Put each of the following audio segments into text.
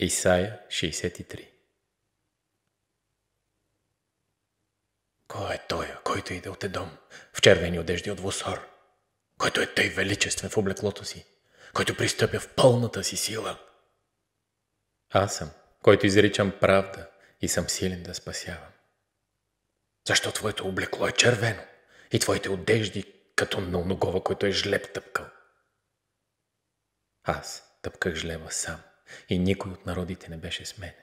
Исая 63 Кой е той, който иде от Едом, в червени одежди от Восор, който е тъй величествен в облеклото си, който пристъпя в пълната си сила? Аз съм, който изричам правда и съм силен да спасявам. Защо твоето облекло е червено и твоите одежди като на оногова, който е жлеб тъпкал? Аз тъпках жлеба сам и никой от народите не беше с мене.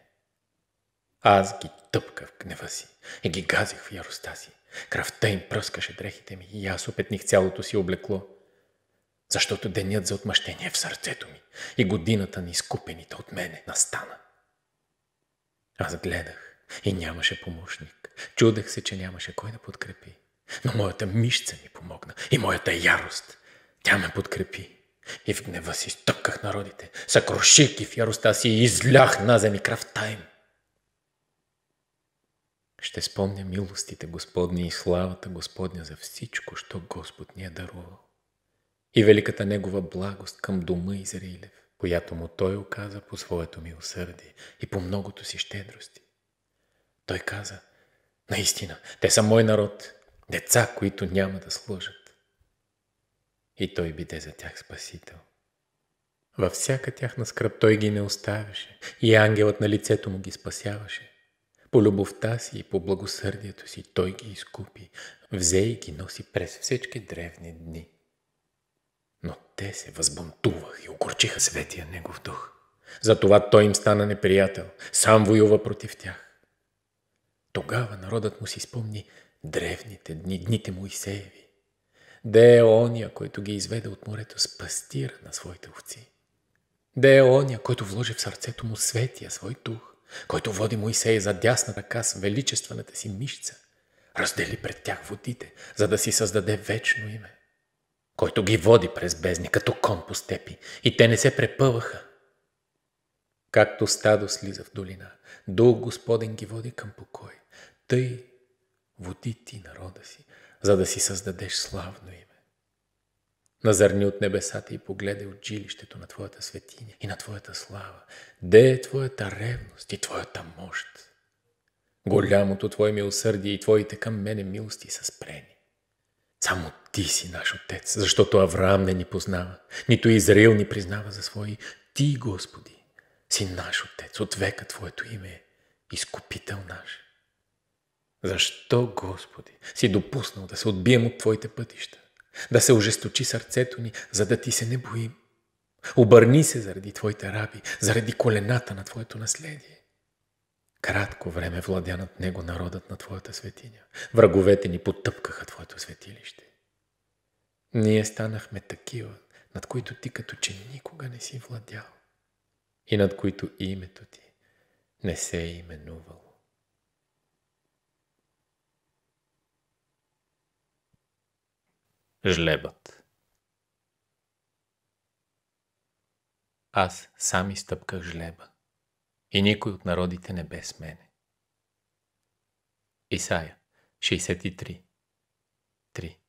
Аз ги тъпка в гнева си и ги газих в яростта си. Кръвта им пръскаше дрехите ми и аз опетних цялото си облекло, защото денят за отмъщение е в сърцето ми и годината на изкупените от мене настана. Аз гледах и нямаше помощник. Чудех се, че нямаше кой да подкрепи. Но моята мишца ми помогна и моята ярост. Тя ме подкрепи. И в гнева си изтъпках народите, съкруших ги в яростта си и излях на земи кръвта им. Ще спомня милостите Господни и славата Господня за всичко, що Господ ни е дарувал. И великата Негова благост към дома Израилев, която му Той оказа по своето милосърдие и по многото си щедрости. Той каза, наистина, те са мой народ, деца, които няма да служат и Той биде за тях Спасител. Във всяка тяхна скръп Той ги не оставяше и ангелът на лицето му ги спасяваше. По любовта си и по благосърдието си Той ги изкупи, взе и ги носи през всички древни дни. Но те се възбунтуваха и огорчиха светия Негов дух. Затова Той им стана неприятел, сам воюва против тях. Тогава народът му си спомни древните дни, дните му Моисееви. Де е ония, който ги изведе от морето с пастира на своите овци? Де е ония, който вложи в сърцето му светия свой дух, който води Моисей за дясна ръка с величествената си мишца, раздели пред тях водите, за да си създаде вечно име, който ги води през бездни, като кон по степи, и те не се препъваха. Както стадо слиза в долина, дух Господен ги води към покой, тъй води ти народа си, за да си създадеш славно име. Назърни от небесата и погледай от жилището на Твоята светиня и на Твоята слава. Де е Твоята ревност и Твоята мощ? Голямото Твое милосърдие и Твоите към мене милости са спрени. Само Ти си наш Отец, защото Авраам не ни познава, нито Израил ни признава за свои. Ти, Господи, си наш Отец, от века Твоето име е изкупител наш. Защо, Господи, си допуснал да се отбием от Твоите пътища? Да се ожесточи сърцето ни, за да Ти се не боим? Обърни се заради Твоите раби, заради колената на Твоето наследие. Кратко време владя над него народът на Твоята светиня. Враговете ни потъпкаха Твоето светилище. Ние станахме такива, над които Ти като че никога не си владял и над които името Ти не се е именувало. жлебът. Аз сам изтъпках жлеба и никой от народите не бе с мене. Исая 63 3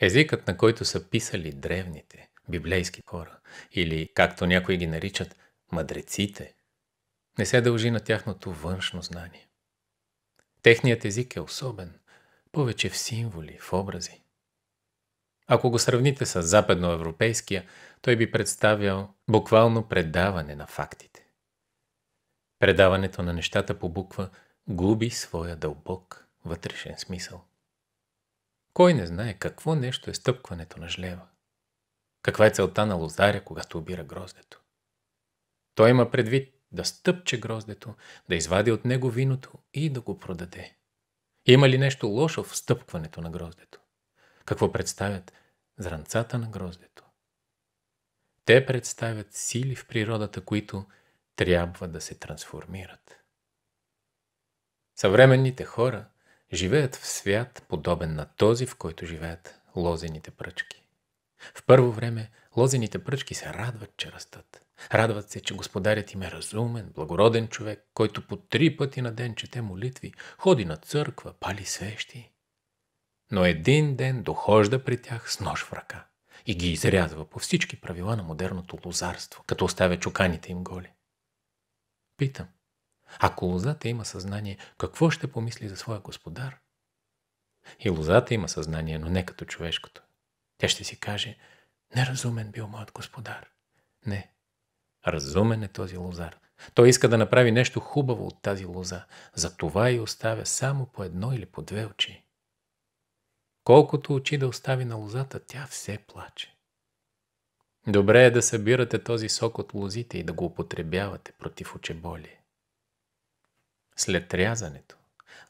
Езикът, на който са писали древните, библейски хора, или както някои ги наричат, мъдреците, не се дължи на тяхното външно знание. Техният език е особен, повече в символи, в образи. Ако го сравните с западноевропейския, той би представял буквално предаване на фактите. Предаването на нещата по буква губи своя дълбок вътрешен смисъл. Кой не знае какво нещо е стъпкването на жлева? Каква е целта на лозаря, когато обира гроздето? Той има предвид да стъпче гроздето, да извади от него виното и да го продаде. Има ли нещо лошо в стъпкването на гроздето? Какво представят зранцата на гроздето? Те представят сили в природата, които трябва да се трансформират. Съвременните хора живеят в свят, подобен на този, в който живеят лозените пръчки. В първо време Лозените пръчки се радват, че растат. Радват се, че господарят им е разумен, благороден човек, който по три пъти на ден чете молитви, ходи на църква, пали свещи. Но един ден дохожда при тях с нож в ръка и ги изрязва по всички правила на модерното лозарство, като оставя чуканите им голи. Питам, ако лозата има съзнание, какво ще помисли за своя господар? И лозата има съзнание, но не като човешкото. Тя ще си каже – Неразумен бил моят господар. Не. Разумен е този лозар. Той иска да направи нещо хубаво от тази лоза. Затова и оставя само по едно или по две очи. Колкото очи да остави на лозата, тя все плаче. Добре е да събирате този сок от лозите и да го употребявате против очеболие. След рязането,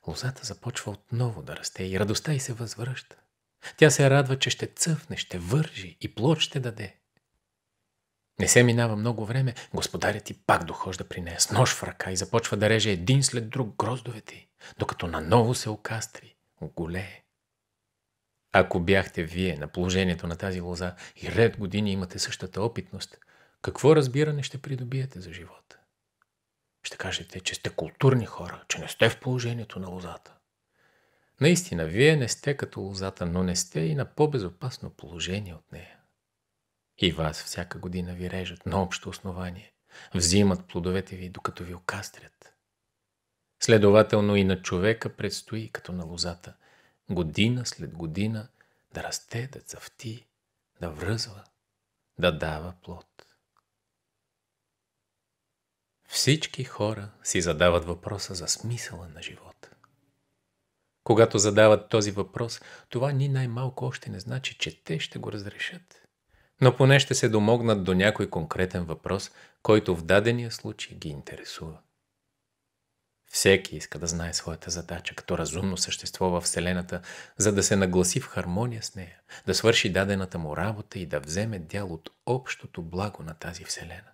лозата започва отново да расте и радостта й се възвръща. Тя се радва, че ще цъфне, ще вържи и плод ще даде. Не се минава много време, господарят ти пак дохожда при нея с нож в ръка и започва да реже един след друг гроздовете, докато наново се окастри, оголее. Ако бяхте вие на положението на тази лоза и ред години имате същата опитност, какво разбиране ще придобиете за живота? Ще кажете, че сте културни хора, че не сте в положението на лозата. Наистина, вие не сте като лозата, но не сте и на по-безопасно положение от нея. И вас всяка година ви режат на общо основание, взимат плодовете ви, докато ви окастрят. Следователно и на човека предстои, като на лозата, година след година да расте, да цъфти, да връзва, да дава плод. Всички хора си задават въпроса за смисъла на живота. Когато задават този въпрос, това ни най-малко още не значи, че те ще го разрешат. Но поне ще се домогнат до някой конкретен въпрос, който в дадения случай ги интересува. Всеки иска да знае своята задача като разумно същество във Вселената, за да се нагласи в хармония с нея, да свърши дадената му работа и да вземе дял от общото благо на тази Вселена.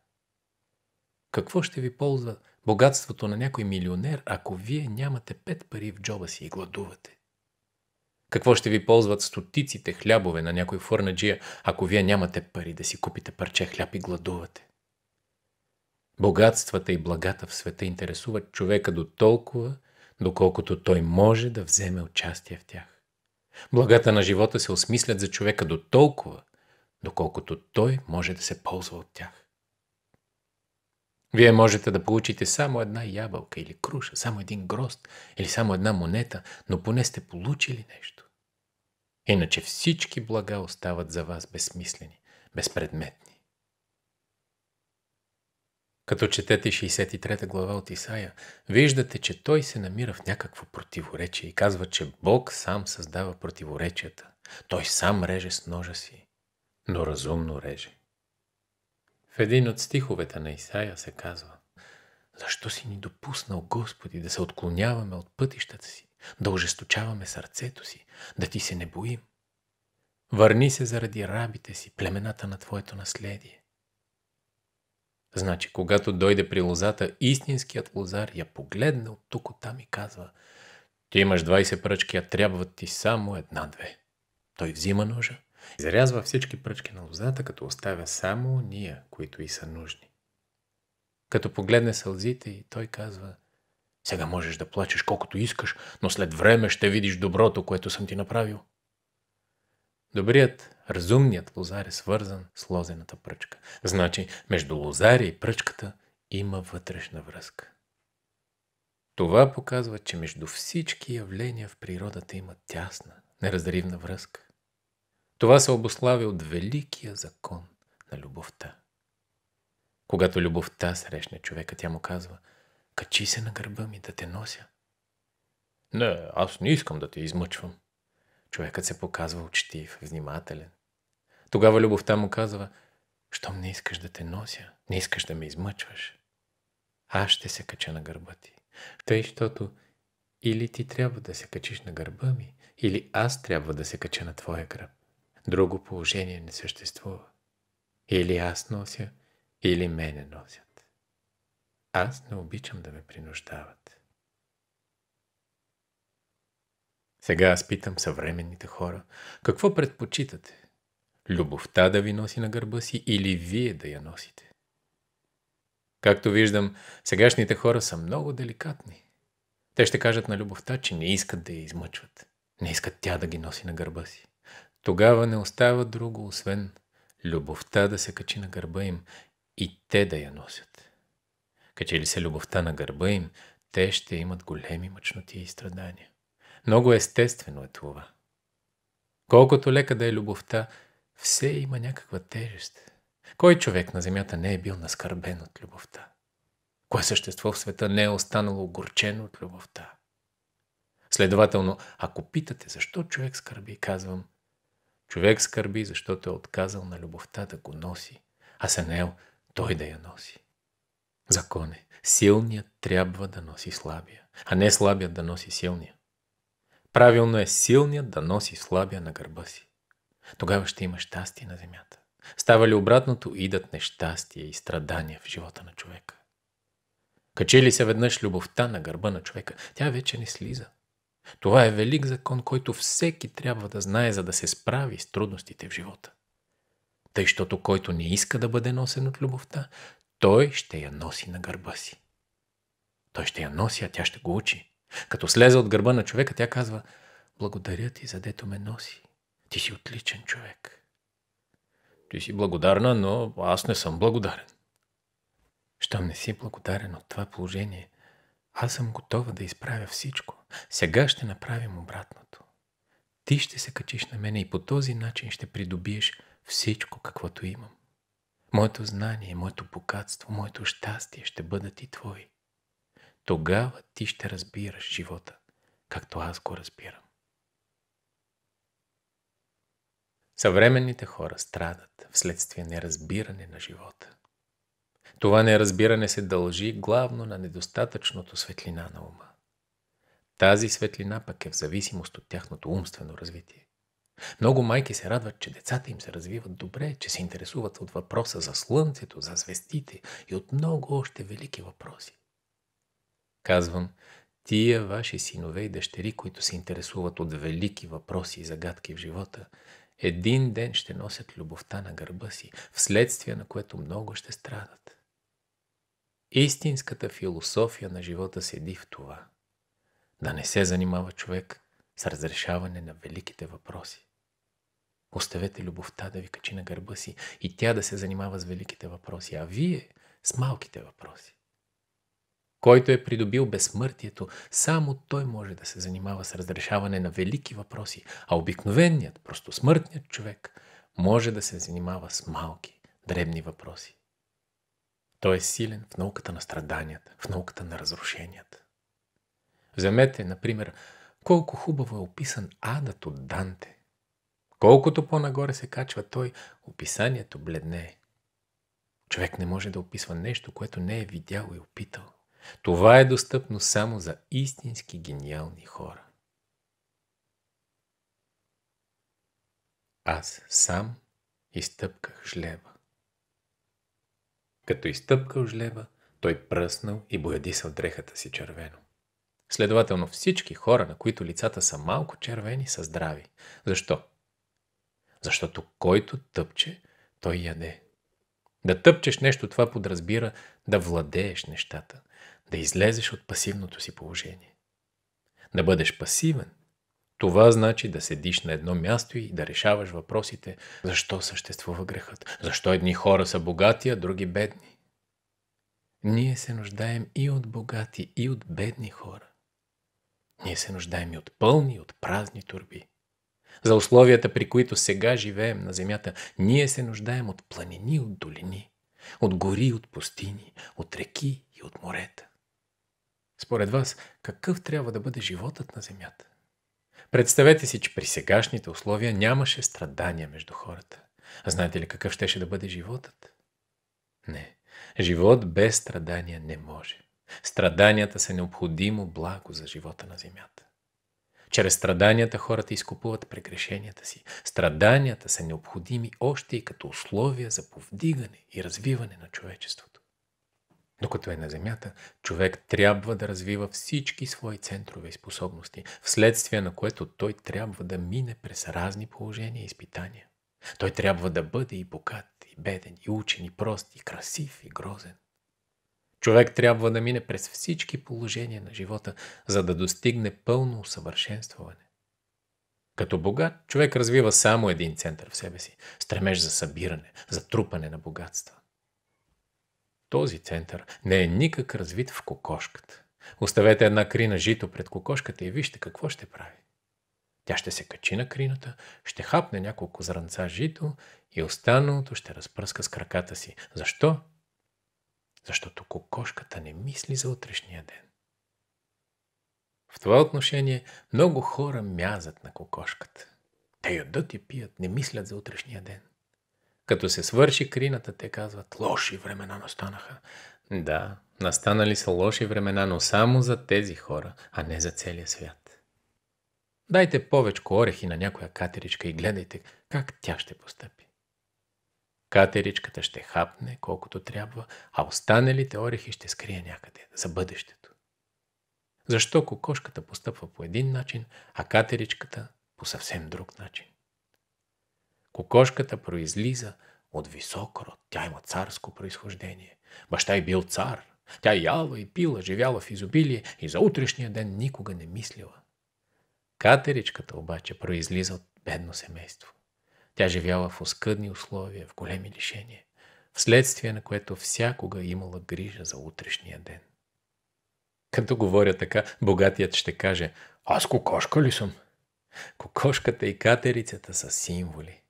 Какво ще ви ползва богатството на някой милионер, ако вие нямате пет пари в джоба си и гладувате? Какво ще ви ползват стотиците хлябове на някой фурнаджия, ако вие нямате пари да си купите парче хляб и гладувате? Богатствата и благата в света интересуват човека до толкова, доколкото той може да вземе участие в тях. Благата на живота се осмислят за човека до толкова, доколкото той може да се ползва от тях. Вие можете да получите само една ябълка или круша, само един грозд или само една монета, но поне сте получили нещо. Иначе всички блага остават за вас безсмислени, безпредметни. Като четете 63 глава от Исаия, виждате, че той се намира в някакво противоречие и казва, че Бог сам създава противоречията. Той сам реже с ножа си, но разумно реже. В един от стиховете на Исаия се казва Защо си ни допуснал, Господи, да се отклоняваме от пътищата си, да ожесточаваме сърцето си, да ти се не боим? Върни се заради рабите си, племената на твоето наследие. Значи, когато дойде при лозата, истинският лозар я погледне от тук там и казва Ти имаш 20 пръчки, а трябва ти само една-две. Той взима ножа, Изрязва всички пръчки на лозата, като оставя само ние, които и са нужни. Като погледне сълзите и той казва «Сега можеш да плачеш колкото искаш, но след време ще видиш доброто, което съм ти направил». Добрият, разумният лозар е свързан с лозената пръчка. Значи, между лозаря и пръчката има вътрешна връзка. Това показва, че между всички явления в природата има тясна, неразривна връзка. Това се обославя от великия закон на любовта. Когато любовта срещне човека, тя му казва «Качи се на гърба ми да те нося». «Не, аз не искам да те измъчвам». Човекът се показва учтив, внимателен. Тогава любовта му казва «Щом не искаш да те нося, не искаш да ме измъчваш, аз ще се кача на гърба ти». Тъй, щото или ти трябва да се качиш на гърба ми, или аз трябва да се кача на твоя гръб. Друго положение не съществува. Или аз нося, или мене носят. Аз не обичам да ме принуждават. Сега аз питам съвременните хора, какво предпочитате? Любовта да ви носи на гърба си или вие да я носите? Както виждам, сегашните хора са много деликатни. Те ще кажат на любовта, че не искат да я измъчват. Не искат тя да ги носи на гърба си. Тогава не остава друго, освен любовта да се качи на гърба им и те да я носят. Качи ли се любовта на гърба им, те ще имат големи мъчноти и страдания. Много естествено е това. Колкото лека да е любовта, все има някаква тежест. Кой човек на земята не е бил наскърбен от любовта? Кое същество в света не е останало огорчено от любовта? Следователно, ако питате защо човек скърби, казвам – Човек скърби, защото е отказал на любовта да го носи, а се наел той да я носи. Законе, силният трябва да носи слабия, а не слабият да носи силния. Правилно е силният да носи слабия на гърба си. Тогава ще има щастие на земята. Става ли обратното, идат нещастие и страдания в живота на човека. Качи ли се веднъж любовта на гърба на човека, тя вече не слиза. Това е велик закон, който всеки трябва да знае, за да се справи с трудностите в живота. Тъй, щото който не иска да бъде носен от любовта, той ще я носи на гърба си. Той ще я носи, а тя ще го учи. Като слезе от гърба на човека, тя казва «Благодаря ти, за дето ме носи. Ти си отличен човек». Ти си благодарна, но аз не съм благодарен. Щом не си благодарен от това положение – аз съм готова да изправя всичко. Сега ще направим обратното. Ти ще се качиш на мене и по този начин ще придобиеш всичко, каквото имам. Моето знание, моето богатство, моето щастие ще бъдат и твои. Тогава ти ще разбираш живота, както аз го разбирам. Съвременните хора страдат вследствие неразбиране на живота. Това неразбиране се дължи главно на недостатъчното светлина на ума. Тази светлина пък е в зависимост от тяхното умствено развитие. Много майки се радват, че децата им се развиват добре, че се интересуват от въпроса за Слънцето, за звездите и от много още велики въпроси. Казвам, тия ваши синове и дъщери, които се интересуват от велики въпроси и загадки в живота, един ден ще носят любовта на гърба си, вследствие на което много ще страдат. Истинската философия на живота седи в това. Да не се занимава човек с разрешаване на великите въпроси. Оставете любовта да ви качи на гърба си и тя да се занимава с великите въпроси, а вие с малките въпроси. Който е придобил безсмъртието, само той може да се занимава с разрешаване на велики въпроси, а обикновеният, просто смъртният човек може да се занимава с малки, дребни въпроси. Той е силен в науката на страданията, в науката на разрушенията. Вземете, например, колко хубаво е описан адът от Данте. Колкото по-нагоре се качва той, описанието бледне. Човек не може да описва нещо, което не е видял и опитал. Това е достъпно само за истински гениални хора. Аз сам изтъпках жлеба. Като изтъпкал жлеба, той пръснал и боядисал дрехата си червено. Следователно всички хора, на които лицата са малко червени, са здрави. Защо? Защото който тъпче, той яде. Да тъпчеш нещо, това подразбира да владееш нещата, да излезеш от пасивното си положение. Да бъдеш пасивен това значи да седиш на едно място и да решаваш въпросите защо съществува грехът, защо едни хора са богати, а други бедни. Ние се нуждаем и от богати, и от бедни хора. Ние се нуждаем и от пълни, и от празни турби. За условията, при които сега живеем на земята, ние се нуждаем от планини, от долини, от гори, от пустини, от реки и от морета. Според вас, какъв трябва да бъде животът на земята? Представете си, че при сегашните условия нямаше страдания между хората. А знаете ли какъв щеше да бъде животът? Не. Живот без страдания не може. Страданията са необходимо благо за живота на земята. Чрез страданията хората изкупуват прегрешенията си. Страданията са необходими още и като условия за повдигане и развиване на човечеството. Докато е на Земята, човек трябва да развива всички свои центрове и способности, вследствие на което той трябва да мине през разни положения и изпитания. Той трябва да бъде и богат, и беден, и учен, и прост, и красив, и грозен. Човек трябва да мине през всички положения на живота, за да достигне пълно усъвършенстване. Като богат, човек развива само един център в себе си – стремеж за събиране, за трупане на богатства. Този център не е никак развит в кокошката. Оставете една крина жито пред кокошката и вижте какво ще прави. Тя ще се качи на крината, ще хапне няколко зранца жито и останалото ще разпръска с краката си. Защо? Защото кокошката не мисли за утрешния ден. В това отношение много хора мязат на кокошката. Те ядат и пият, не мислят за утрешния ден. Като се свърши крината, те казват, лоши времена настанаха. Да, настанали са лоши времена, но само за тези хора, а не за целия свят. Дайте повечко орехи на някоя катеричка и гледайте как тя ще постъпи. Катеричката ще хапне колкото трябва, а останалите орехи ще скрие някъде за бъдещето. Защо кокошката постъпва по един начин, а катеричката по съвсем друг начин? Кокошката произлиза от висок род. Тя има царско происхождение. Баща е бил цар. Тя яла и пила, живяла в изобилие и за утрешния ден никога не мислила. Катеричката обаче произлиза от бедно семейство. Тя живяла в оскъдни условия, в големи лишения, вследствие на което всякога имала грижа за утрешния ден. Като говоря така, богатият ще каже «Аз кокошка ли съм?» Кокошката и катерицата са символи –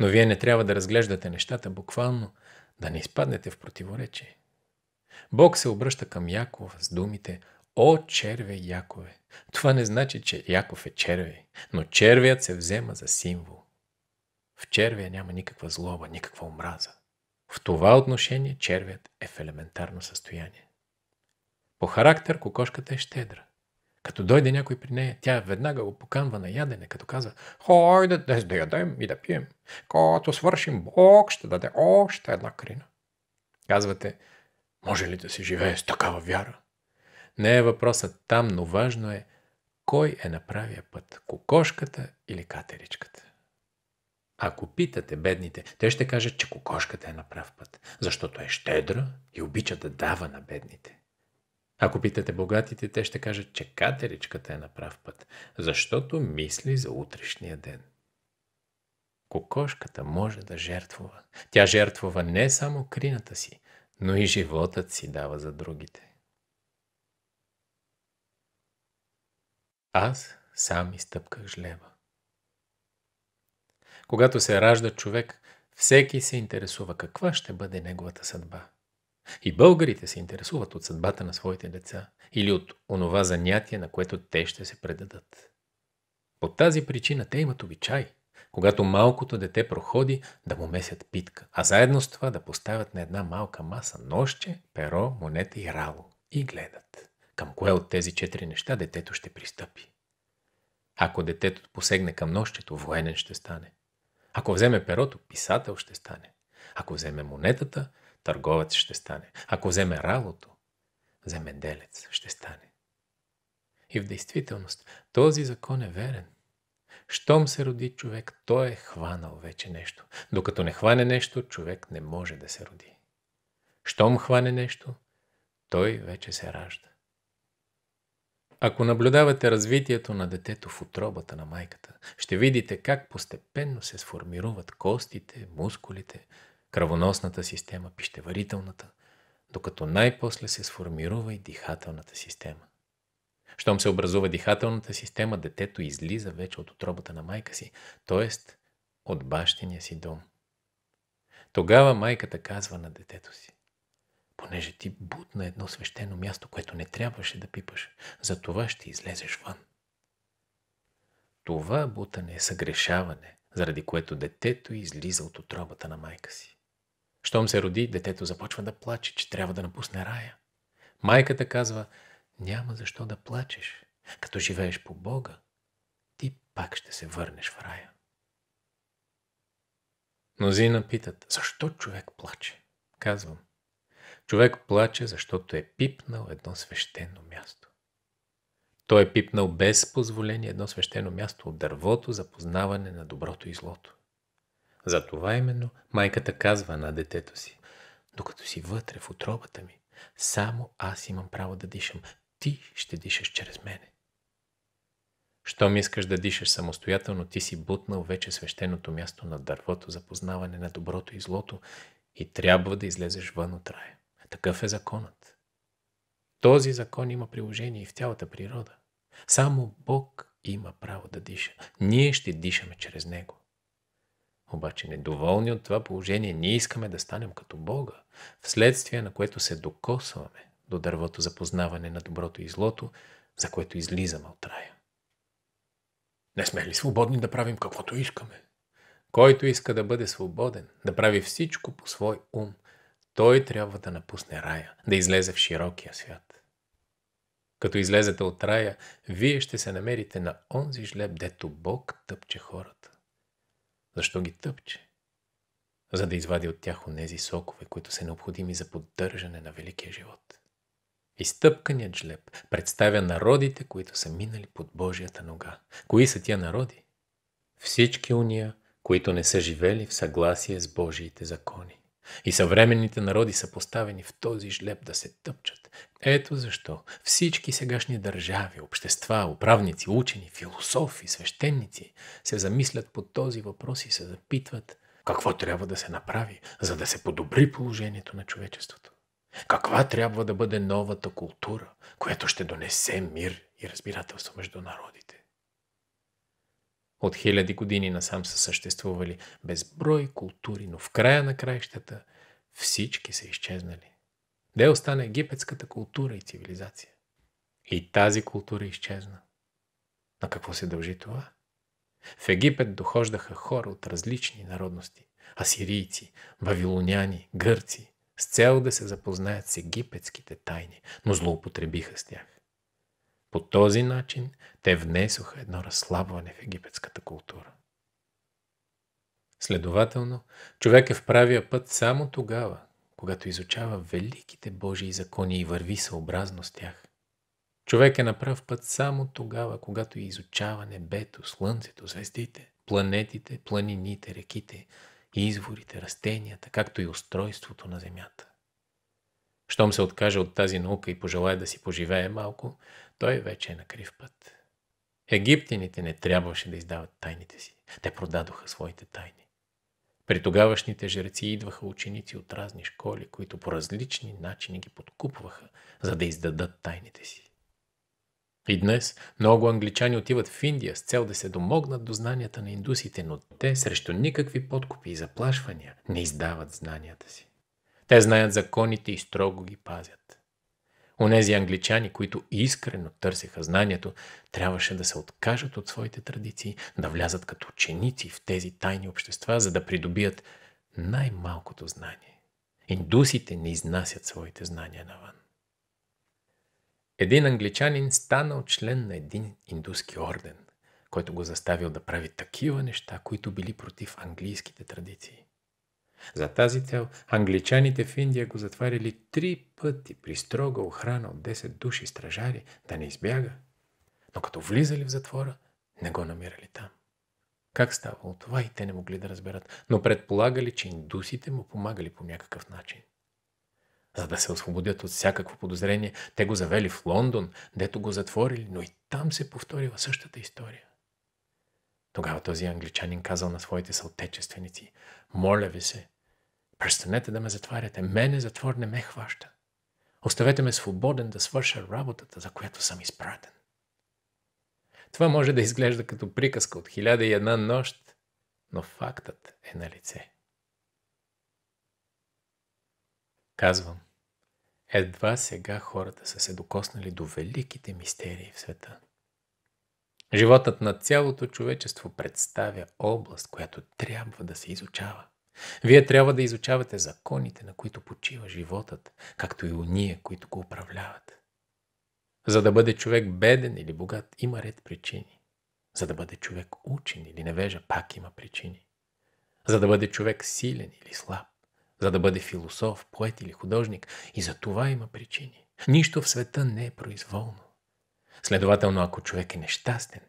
но вие не трябва да разглеждате нещата буквално, да не изпаднете в противоречие. Бог се обръща към Яков с думите О, черве Якове! Това не значи, че Яков е черви, но червият се взема за символ. В червия няма никаква злоба, никаква омраза. В това отношение червият е в елементарно състояние. По характер кокошката е щедра. Като дойде някой при нея, тя веднага го поканва на ядене, като каза, «Хайде днес да ядем и да пием. Като свършим, Бог ще даде още една крина». Казвате, може ли да се живее с такава вяра? Не е въпросът там, но важно е кой е на правия път – кокошката или катеричката. Ако питате бедните, те ще кажат, че кокошката е на прав път, защото е щедра и обича да дава на бедните. Ако питате богатите, те ще кажат, че катеричката е на прав път, защото мисли за утрешния ден. Кокошката може да жертвува. Тя жертвува не само крината си, но и животът си дава за другите. Аз сам изтъпках жлеба. Когато се ражда човек, всеки се интересува каква ще бъде неговата съдба. И българите се интересуват от съдбата на своите деца или от онова занятие, на което те ще се предадат. По тази причина те имат обичай, когато малкото дете проходи, да му месят питка, а заедно с това да поставят на една малка маса нощче, перо, монета и рало и гледат към кое от тези четири неща детето ще пристъпи. Ако детето посегне към нощето, военен ще стане. Ако вземе перото, писател ще стане. Ако вземе монетата, търговец ще стане. Ако вземе ралото, земеделец ще стане. И в действителност този закон е верен. Щом се роди човек, той е хванал вече нещо. Докато не хване нещо, човек не може да се роди. Щом хване нещо, той вече се ражда. Ако наблюдавате развитието на детето в отробата на майката, ще видите как постепенно се сформируват костите, мускулите, кръвоносната система, пищеварителната, докато най-после се сформирува и дихателната система. Щом се образува дихателната система, детето излиза вече от отробата на майка си, т.е. от бащиния си дом. Тогава майката казва на детето си, понеже ти бутна едно свещено място, което не трябваше да пипаш, за това ще излезеш вън. Това бутане е съгрешаване, заради което детето излиза от отробата на майка си. Щом се роди, детето започва да плаче, че трябва да напусне рая. Майката казва, няма защо да плачеш. Като живееш по Бога, ти пак ще се върнеш в рая. Мнозина питат, защо човек плаче? Казвам, човек плаче, защото е пипнал едно свещено място. Той е пипнал без позволение едно свещено място от дървото за познаване на доброто и злото. Затова именно майката казва на детето си, докато си вътре в отробата ми, само аз имам право да дишам, ти ще дишаш чрез мене. Щом искаш да дишаш самостоятелно, ти си бутнал вече свещеното място на дървото за познаване на доброто и злото и трябва да излезеш вън от рая. Такъв е законът. Този закон има приложение и в цялата природа. Само Бог има право да диша. Ние ще дишаме чрез Него обаче недоволни от това положение, ние искаме да станем като Бога, вследствие на което се докосваме до дървото за познаване на доброто и злото, за което излизаме от рая. Не сме ли свободни да правим каквото искаме? Който иска да бъде свободен, да прави всичко по свой ум, той трябва да напусне рая, да излезе в широкия свят. Като излезете от рая, вие ще се намерите на онзи жлеб, дето Бог тъпче хората. Защо ги тъпче? За да извади от тях онези сокове, които са необходими за поддържане на великия живот. Изтъпканият жлеб представя народите, които са минали под Божията нога. Кои са тия народи? Всички уния, които не са живели в съгласие с Божиите закони. И съвременните народи са поставени в този жлеб да се тъпчат. Ето защо всички сегашни държави, общества, управници, учени, философи, свещеници се замислят по този въпрос и се запитват какво трябва да се направи, за да се подобри положението на човечеството. Каква трябва да бъде новата култура, която ще донесе мир и разбирателство между народите? От хиляди години насам са съществували безброй култури, но в края на краищата всички са изчезнали. Де остана египетската култура и цивилизация? И тази култура изчезна. На какво се дължи това? В Египет дохождаха хора от различни народности – асирийци, вавилоняни, гърци, с цел да се запознаят с египетските тайни, но злоупотребиха с тях. По този начин те внесоха едно разслабване в египетската култура. Следователно, човек е в правия път само тогава, когато изучава великите Божии закони и върви съобразно с тях. Човек е на прав път само тогава, когато изучава небето, слънцето, звездите, планетите, планините, реките, изворите, растенията, както и устройството на Земята. Щом се откаже от тази наука и пожелая да си поживее малко, той вече е на крив път. Египтяните не трябваше да издават тайните си. Те продадоха своите тайни. При тогавашните жреци идваха ученици от разни школи, които по различни начини ги подкупваха, за да издадат тайните си. И днес много англичани отиват в Индия с цел да се домогнат до знанията на индусите, но те срещу никакви подкупи и заплашвания не издават знанията си. Те знаят законите и строго ги пазят. Онези англичани, които искрено търсеха знанието, трябваше да се откажат от своите традиции, да влязат като ученици в тези тайни общества, за да придобият най-малкото знание. Индусите не изнасят своите знания навън. Един англичанин станал член на един индуски орден, който го заставил да прави такива неща, които били против английските традиции. За тази цел англичаните в Индия го затваряли три пъти при строга охрана от 10 души стражари да не избяга, но като влизали в затвора, не го намирали там. Как ставало това и те не могли да разберат, но предполагали, че индусите му помагали по някакъв начин. За да се освободят от всякакво подозрение, те го завели в Лондон, дето го затворили, но и там се повторила същата история. Тогава този англичанин казал на своите съотечественици, моля ви се, престанете да ме затваряте, мене затвор не ме хваща. Оставете ме свободен да свърша работата, за която съм изпратен. Това може да изглежда като приказка от хиляда и една нощ, но фактът е на лице. Казвам, едва сега хората са се докоснали до великите мистерии в света – Животът на цялото човечество представя област, която трябва да се изучава. Вие трябва да изучавате законите, на които почива животът, както и уния, които го управляват. За да бъде човек беден или богат, има ред причини. За да бъде човек учен или невежа, пак има причини. За да бъде човек силен или слаб, за да бъде философ, поет или художник, и за това има причини. Нищо в света не е произволно. Следователно, ако човек е нещастен,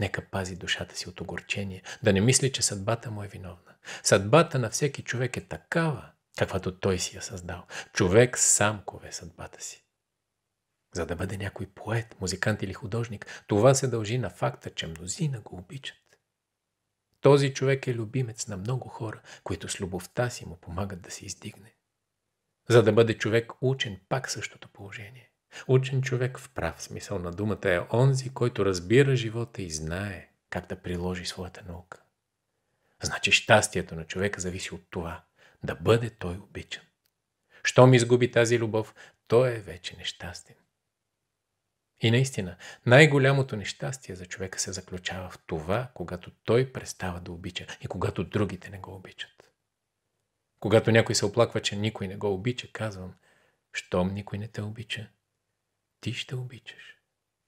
нека пази душата си от огорчение, да не мисли, че съдбата му е виновна. Съдбата на всеки човек е такава, каквато той си я създал. Човек сам кове съдбата си. За да бъде някой поет, музикант или художник, това се дължи на факта, че мнозина го обичат. Този човек е любимец на много хора, които с любовта си му помагат да се издигне. За да бъде човек учен, пак същото положение. Учен човек в прав смисъл на думата е онзи, който разбира живота и знае как да приложи своята наука. Значи щастието на човека зависи от това да бъде той обичан. Щом изгуби тази любов, той е вече нещастен. И наистина, най-голямото нещастие за човека се заключава в това, когато той престава да обича и когато другите не го обичат. Когато някой се оплаква, че никой не го обича, казвам, щом никой не те обича, ти ще обичаш.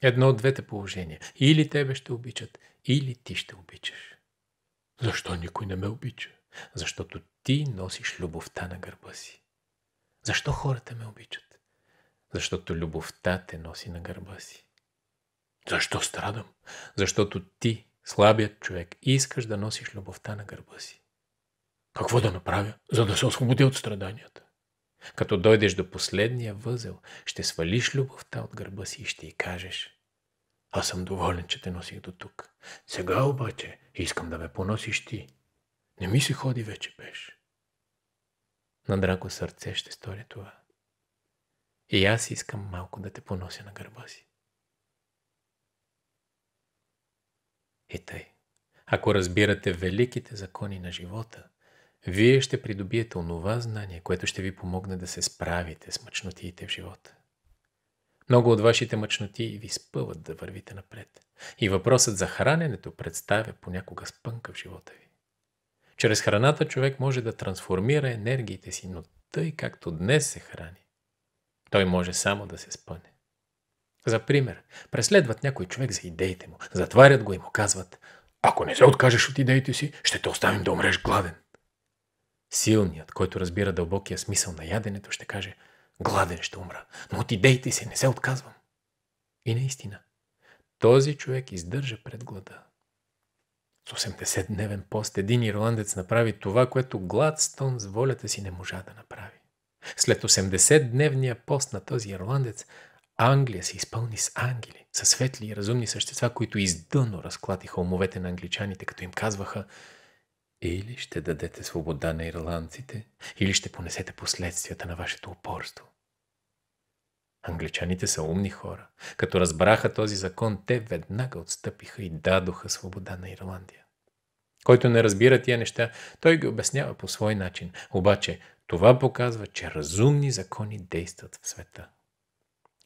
Едно от двете положения. Или тебе ще обичат, или ти ще обичаш. Защо никой не ме обича? Защото ти носиш любовта на гърба си. Защо хората ме обичат? Защото любовта те носи на гърба си. Защо страдам? Защото ти, слабият човек, искаш да носиш любовта на гърба си. Какво да направя, за да се освободя от страданията? Като дойдеш до последния възел, ще свалиш любовта от гърба си и ще й кажеш Аз съм доволен, че те носих до тук. Сега обаче искам да ме поносиш ти. Не ми се ходи вече пеш. На драко сърце ще стори това. И аз искам малко да те понося на гърба си. И тъй, ако разбирате великите закони на живота – вие ще придобиете онова знание, което ще ви помогне да се справите с мъчнотиите в живота. Много от вашите мъчноти ви спъват да вървите напред. И въпросът за храненето представя понякога спънка в живота ви. Чрез храната човек може да трансформира енергиите си, но тъй както днес се храни, той може само да се спъне. За пример, преследват някой човек за идеите му, затварят го и му казват «Ако не се откажеш от идеите си, ще те оставим да умреш гладен». Силният, който разбира дълбокия смисъл на яденето, ще каже «Гладен ще умра, но от идеите си не се отказвам». И наистина, този човек издържа пред глада. С 80-дневен пост един ирландец направи това, което Гладстон с волята си не можа да направи. След 80-дневния пост на този ирландец, Англия се изпълни с ангели, със светли и разумни същества, които издъно разклатиха умовете на англичаните, като им казваха – или ще дадете свобода на ирландците, или ще понесете последствията на вашето упорство. Англичаните са умни хора. Като разбраха този закон, те веднага отстъпиха и дадоха свобода на Ирландия. Който не разбира тия неща, той ги обяснява по свой начин. Обаче това показва, че разумни закони действат в света.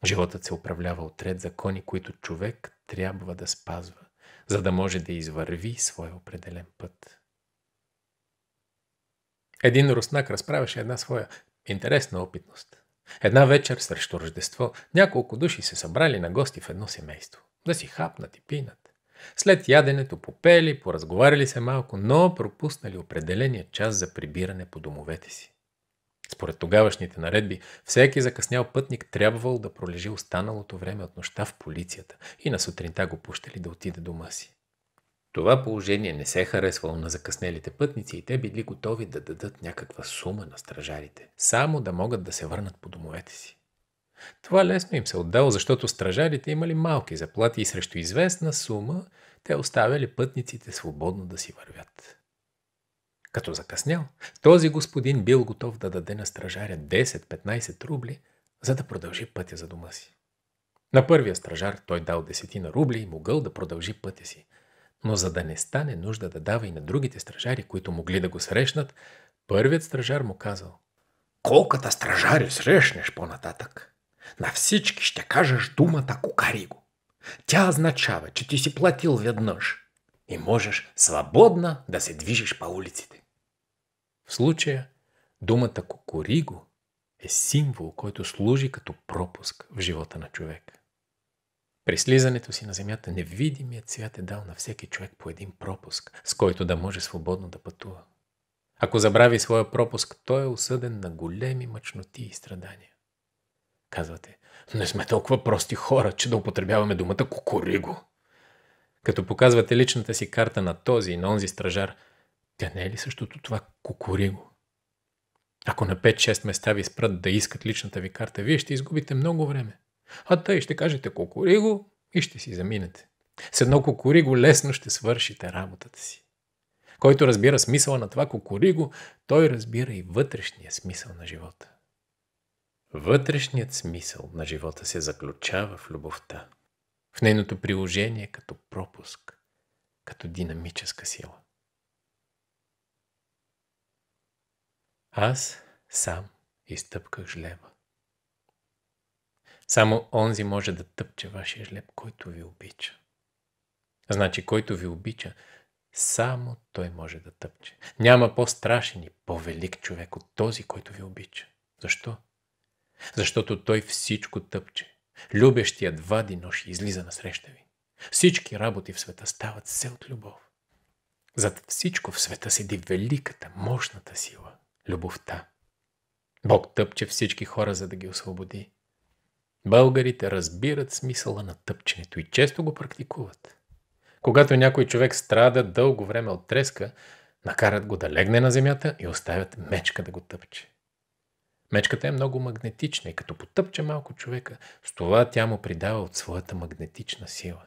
Животът се управлява от ред закони, които човек трябва да спазва, за да може да извърви своя определен път. Един руснак разправяше една своя интересна опитност. Една вечер срещу Рождество няколко души се събрали на гости в едно семейство. Да си хапнат и пинат. След яденето попели, поразговаряли се малко, но пропуснали определения час за прибиране по домовете си. Според тогавашните наредби, всеки закъснял пътник трябвал да пролежи останалото време от нощта в полицията и на сутринта го пущали да отиде дома си. Това положение не се е харесвало на закъснелите пътници и те били готови да дадат някаква сума на стражарите, само да могат да се върнат по домовете си. Това лесно им се отдало, защото стражарите имали малки заплати и срещу известна сума те оставяли пътниците свободно да си вървят. Като закъснял, този господин бил готов да даде на стражаря 10-15 рубли, за да продължи пътя за дома си. На първия стражар той дал десетина рубли и могъл да продължи пътя си, но за да не стане нужда да дава и на другите стражари, които могли да го срещнат, първият стражар му казал «Колката стражари срещнеш по-нататък, на всички ще кажеш думата Кукариго. Тя означава, че ти си платил веднъж и можеш свободно да се движиш по улиците». В случая думата Кукуриго е символ, който служи като пропуск в живота на човека. При слизането си на земята невидимият свят е дал на всеки човек по един пропуск, с който да може свободно да пътува. Ако забрави своя пропуск, той е осъден на големи мъчноти и страдания. Казвате, не сме толкова прости хора, че да употребяваме думата кукуриго. Като показвате личната си карта на този и на онзи стражар, тя не е ли същото това кукуриго? Ако на 5-6 места ви спрат да искат личната ви карта, вие ще изгубите много време. А тъй ще кажете кукуриго и ще си заминете. С едно кукуриго лесно ще свършите работата си. Който разбира смисъла на това кукуриго, той разбира и вътрешния смисъл на живота. Вътрешният смисъл на живота се заключава в любовта, в нейното приложение като пропуск, като динамическа сила. Аз сам изтъпках жлеба. Само онзи може да тъпче вашия жлеб, който ви обича. Значи, който ви обича, само той може да тъпче. Няма по-страшен и по-велик човек от този, който ви обича. Защо? Защото той всичко тъпче. Любещият вади нож и излиза насреща ви. Всички работи в света стават все от любов. Зад всичко в света седи великата, мощната сила – любовта. Бог тъпче всички хора, за да ги освободи. Българите разбират смисъла на тъпченето и често го практикуват. Когато някой човек страда дълго време от треска, накарат го да легне на земята и оставят мечка да го тъпче. Мечката е много магнетична и като потъпче малко човека, с това тя му придава от своята магнетична сила.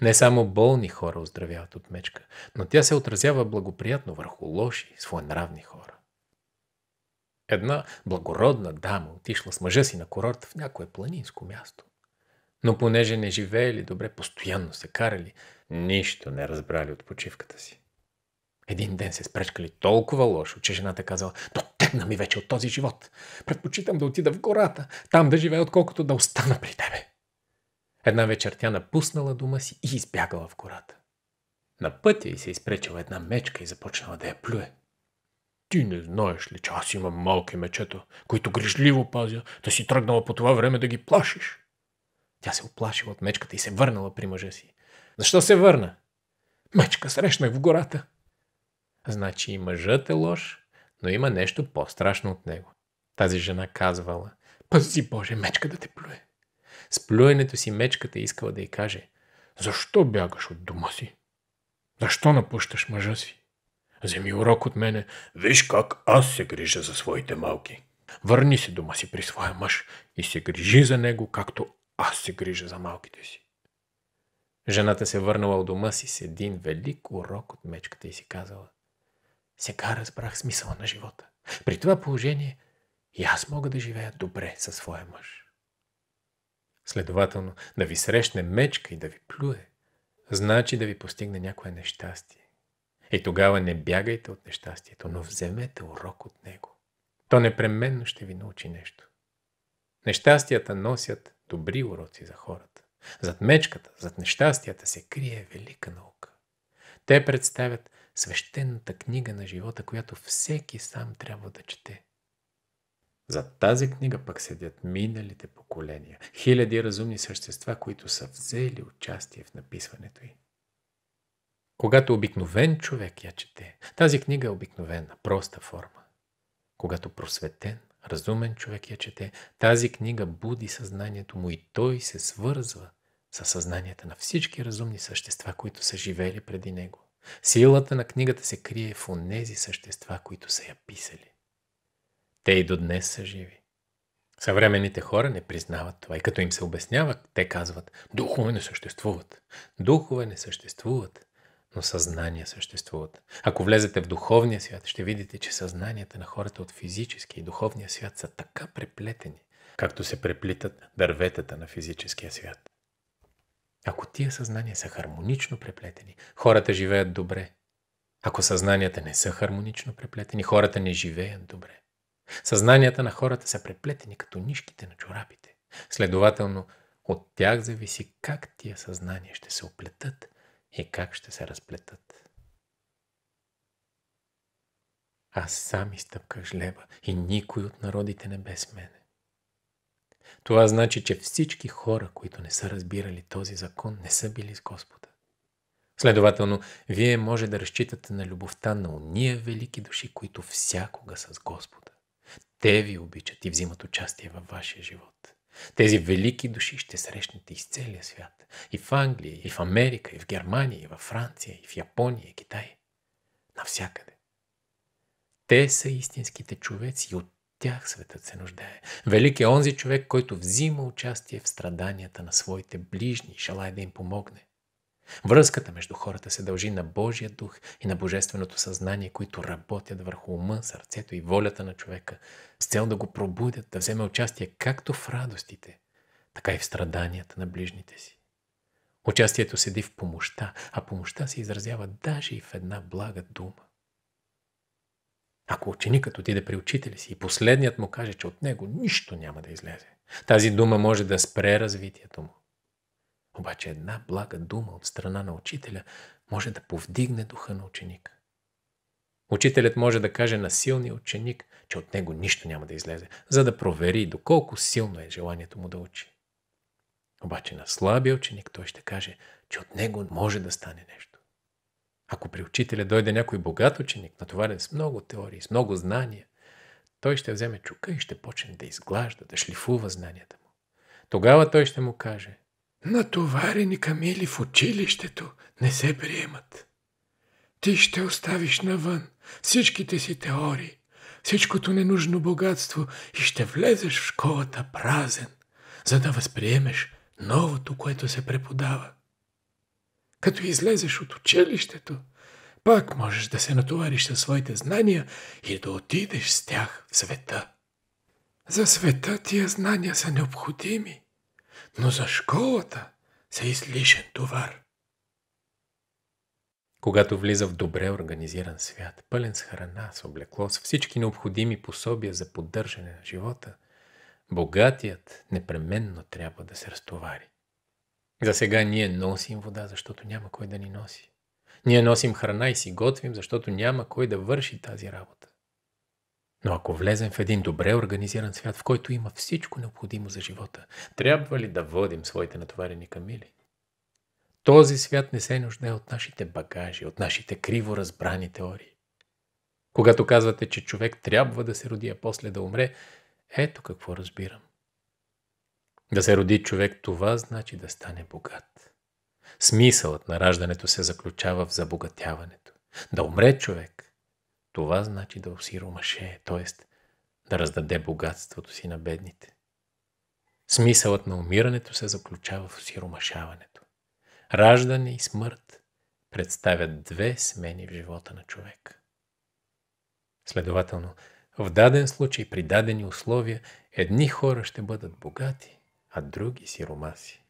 Не само болни хора оздравяват от мечка, но тя се отразява благоприятно върху лоши, своенравни хора. Една благородна дама отишла с мъжа си на курорт в някое планинско място. Но понеже не живеели добре, постоянно се карали, нищо не разбрали от почивката си. Един ден се спречкали толкова лошо, че жената казала «Дотегна ми вече от този живот! Предпочитам да отида в гората, там да живея, отколкото да остана при тебе!» Една вечер тя напуснала дома си и избягала в гората. На пътя й се изпречила една мечка и започнала да я плюе. Ти не знаеш ли, че аз имам малки мечета, които грижливо пазя, да си тръгнала по това време да ги плашиш? Тя се оплашила от мечката и се върнала при мъжа си. Защо се върна? Мечка срещнах в гората. Значи и мъжът е лош, но има нещо по-страшно от него. Тази жена казвала, пази Боже, мечка да те плюе. С плюенето си мечката искала да й каже, защо бягаш от дома си? Защо напущаш мъжа си? Вземи урок от мене. Виж как аз се грижа за своите малки. Върни се дома си при своя мъж и се грижи за него, както аз се грижа за малките си. Жената се върнала от дома си с един велик урок от мечката и си казала Сега разбрах смисъла на живота. При това положение и аз мога да живея добре със своя мъж. Следователно, да ви срещне мечка и да ви плюе, значи да ви постигне някое нещастие. И е, тогава не бягайте от нещастието, но вземете урок от него. То непременно ще ви научи нещо. Нещастията носят добри уроци за хората. Зад мечката, зад нещастията се крие велика наука. Те представят свещената книга на живота, която всеки сам трябва да чете. Зад тази книга пък седят миналите поколения, хиляди разумни същества, които са взели участие в написването й. Когато обикновен човек я чете, тази книга е обикновена, проста форма. Когато просветен, разумен човек я чете, тази книга буди съзнанието му и той се свързва с съзнанията на всички разумни същества, които са живели преди него. Силата на книгата се крие в онези същества, които са я писали. Те и до днес са живи. Съвременните хора не признават това и като им се обяснява, те казват «Духове не съществуват». Духове не съществуват но съзнания съществуват. Ако влезете в духовния свят, ще видите, че съзнанията на хората от физически и духовния свят са така преплетени, както се преплитат дърветата на физическия свят. Ако тия съзнания са хармонично преплетени, хората живеят добре. Ако съзнанията не са хармонично преплетени, хората не живеят добре. Съзнанията на хората са преплетени като нишките на чорапите. Следователно, от тях зависи как тия съзнания ще се оплетат и е, как ще се разплетат. Аз сам изтъпках жлеба и никой от народите не без мене. Това значи, че всички хора, които не са разбирали този закон, не са били с Господа. Следователно, вие може да разчитате на любовта на уния велики души, които всякога са с Господа. Те ви обичат и взимат участие във вашия живот. Тези велики души ще срещнете из целия свят. И в Англия, и в Америка, и в Германия, и във Франция, и в Япония, и Китай. Навсякъде. Те са истинските човеци и от тях светът се нуждае. Велики е онзи човек, който взима участие в страданията на своите ближни и желая да им помогне. Връзката между хората се дължи на Божия дух и на Божественото съзнание, които работят върху ума, сърцето и волята на човека, с цел да го пробудят, да вземе участие както в радостите, така и в страданията на ближните си. Участието седи в помощта, а помощта се изразява даже и в една блага дума. Ако ученикът отиде при учителя си и последният му каже, че от него нищо няма да излезе, тази дума може да спре развитието му. Обаче една блага дума от страна на учителя може да повдигне духа на ученика. Учителят може да каже на силния ученик, че от него нищо няма да излезе, за да провери доколко силно е желанието му да учи. Обаче на слабия ученик той ще каже, че от него може да стане нещо. Ако при учителя дойде някой богат ученик, натоварен с много теории, с много знания, той ще вземе чука и ще почне да изглажда, да шлифува знанията му. Тогава той ще му каже, Натоварени камили в училището не се приемат. Ти ще оставиш навън всичките си теории, всичкото ненужно богатство и ще влезеш в школата празен, за да възприемеш новото, което се преподава. Като излезеш от училището, пак можеш да се натовариш със своите знания и да отидеш с тях в света. За света тия знания са необходими – но за школата са излишен товар. Когато влиза в добре организиран свят, пълен с храна, с облекло, с всички необходими пособия за поддържане на живота, богатият непременно трябва да се разтовари. За сега ние носим вода, защото няма кой да ни носи. Ние носим храна и си готвим, защото няма кой да върши тази работа. Но ако влезем в един добре организиран свят, в който има всичко необходимо за живота, трябва ли да водим своите натоварени камили? Този свят не се нуждае от нашите багажи, от нашите криво разбрани теории. Когато казвате, че човек трябва да се роди, а после да умре, ето какво разбирам. Да се роди човек, това значи да стане богат. Смисълът на раждането се заключава в забогатяването. Да умре човек, това значи да осиромаше, т.е. да раздаде богатството си на бедните. Смисълът на умирането се заключава в осиромашаването. Раждане и смърт представят две смени в живота на човек. Следователно, в даден случай, при дадени условия, едни хора ще бъдат богати, а други сиромаси.